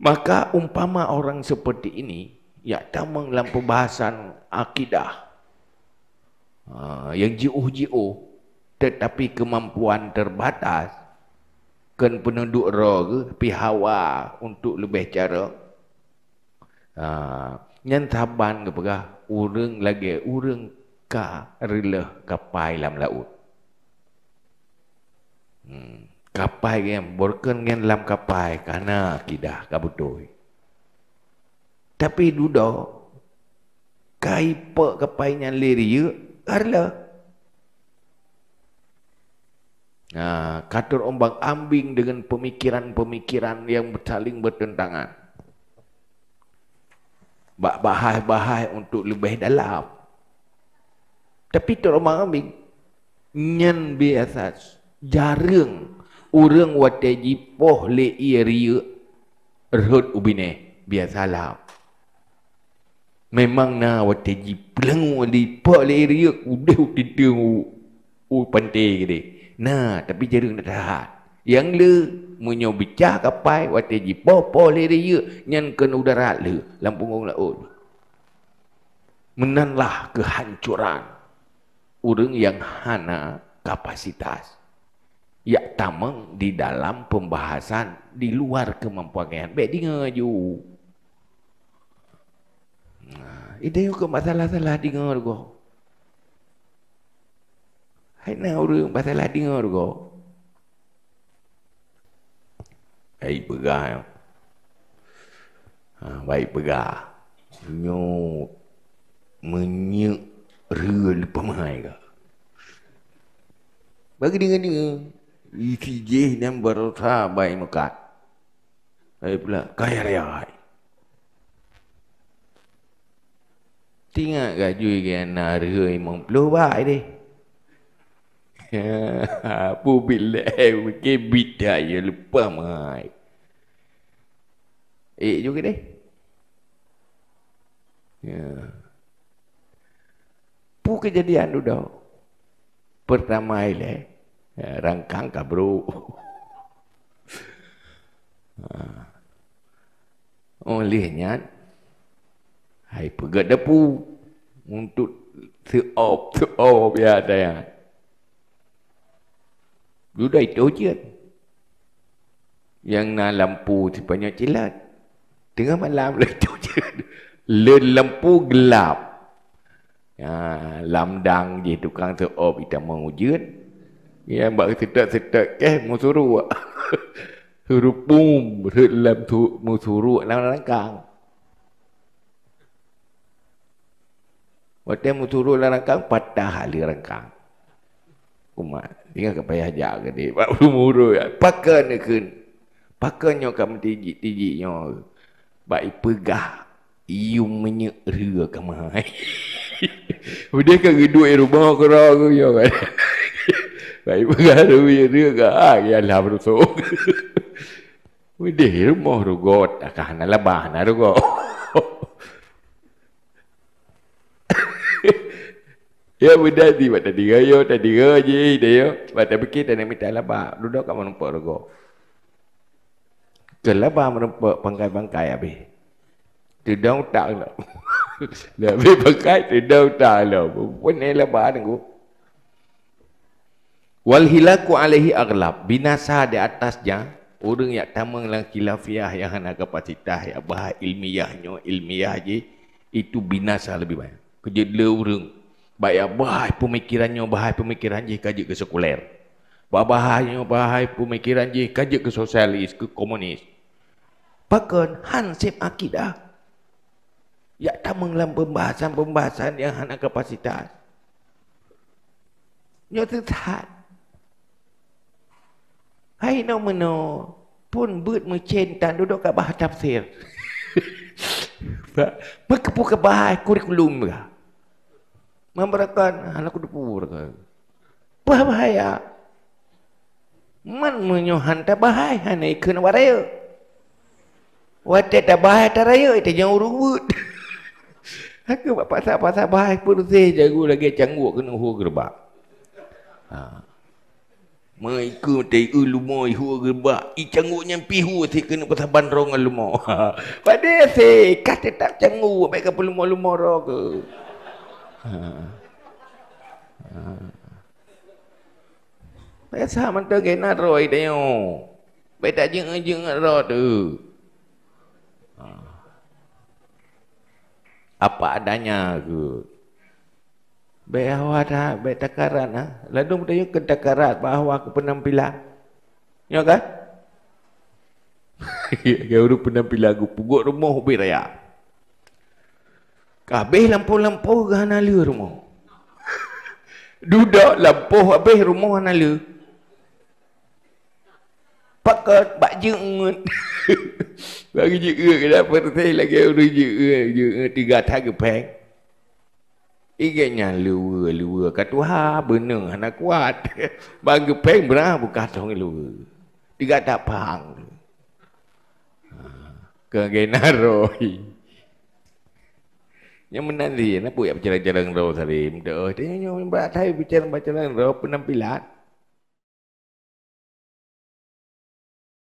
Maka umpama orang seperti ini ya tamang dalam pembahasan akidah. Ha, yang jiu-jiu tetapi kemampuan terbatas kan penduduk roh pihawa untuk lebih cara ha nyen taban ke pega urang lagi urang ka rileh kapai dalam laut hmm kapai yang borken yang Lam kapai karena akidah kabutoi tapi duda kaipe kapai yang liria arla Nah, ha, katur ombang ambing dengan pemikiran-pemikiran yang saling bertentangan. Bak bahai-bahai untuk lebih dalam. Tapi tur ombang ambing nyen biasa jarang Urang wateji poh le ia ria Rhut ubine Biasalah Memang na wateji Pelangu di poh le ria Udah titung U pantai gede Nah tapi jarang nak tahan Yang le Munyo bicah kapai Wateji poh poh le ria Nyan ken udara le Lampung kong laut Menanlah kehancuran Urang yang hana kapasitas ya tameng di dalam pembahasan di luar kemampuan kalian. Baik dengar ju. Nah, itu yang masalah salah dengar ko. Hai nauru urung masalah di ko. Hai begah. Ya. Ha, baik begah. Nyo menyek real pemahai Bagi dengar-dengar. Iki jih nem berusaha baik mekat. Hai pula, kaya raya hai. Tingat gaju ke anak harga imam puluh baik deh. Apa bila hai, ke bidah ya lupa mai. Eh juga deh. Ya. Pu kejadian tu dah. Pertama ilah. Eh, rangkang rangkangka bro. Ah. Olehnya, hai pegat depu untuk seop seop ya saya. Sudah itu je. Yang na lampu tiba banyak cilat. Tengah malam lagi tu je. Le lampu gelap. Ya, lamdang je tukang seop itu mau Ya yang bak tidak tidak keh musuru hurupum hulam tu musuru nang nang kang Wate muturu larang kang patah hali larang kang. Kuma tinggal ke payah jak ke di bab muru ya. Pakai ni kun. Pakai nyok kam tiji tiji nyok. Bak ipegah iung menyek rua kamai. Bude ka gedu e rumah ke ra ke yo kan. Saya mengharui dia ke, ah, ya lah berusuk. Wih, rumah rugot, akah ah, nak lebah, nak rugot. Ya benda ni buat tadi gayo tadi gaji dia yo ya. buat tak fikir tak nak minta labak duduk kat mana pun rogo. Kelaba merempa pangkai-pangkai abih. Tidak tak lah. Lebih pangkai tidak tak lah. Pun ni labak tengok wal hilaku alaihi aglab binasa di atasnya orang yang tamang lang kilafiah yang hana kapasitas ya bah ilmiahnya ilmiah je itu binasa lebih banyak kerja le orang baik bahai pemikirannya bahai pemikiran je kaje ke sekuler bahai bahai pemikiran je kaje ke sosialis ke komunis bahkan hansip akidah yang tamang lang pembahasan-pembahasan yang hana kapasitas nyata Hai no meno pun but mu cintan duduk kat bahasa tafsir. Mekepu ke bahai kurikulum ke? Memberakan anak kudupur ke? Bah bahaya. Man menyuhan tak bahai hanya ikan waraya. Wajah tak bahai tak raya, itu jauh rumput. Aku buat pasal-pasal bahai pun saya jago lagi canggup kena huru gerbak. Haa. Maika tei ulumo ihu geba icangu nyam pihu si kena pasal bandrong ulumo. Pada si kata tak cangu baik ke pulumo lumo ro ke. Baik sa mantu gena roi deyo. Baik tak jeng jeng ro tu. Ha. Apa adanya ke. Baik awak dah, baik takaran ha? ha. Lalu pun tanya ke takaran bahawa aku penampilan kan? Ya kan? Kau tu penampilan aku pukul rumah Habis raya Habis lampu-lampu ke Hanala rumah Duduk lampu habis rumah Hanala Pakat bak jengut Bagi jengut ke dapur Saya lagi urus jengut Jengut tiga tak kepeng Ingatnya lua-lua kat tuha benar anak kuat. Bagi peng benar buka tong lua. Tiga tak pang. Ha, Ke genaroi. Yang menanti, nak buat bicara-bicara dengan roh tadi. dia oh, nyawa yang berat, saya bicara-bicara dengan roh penampilan.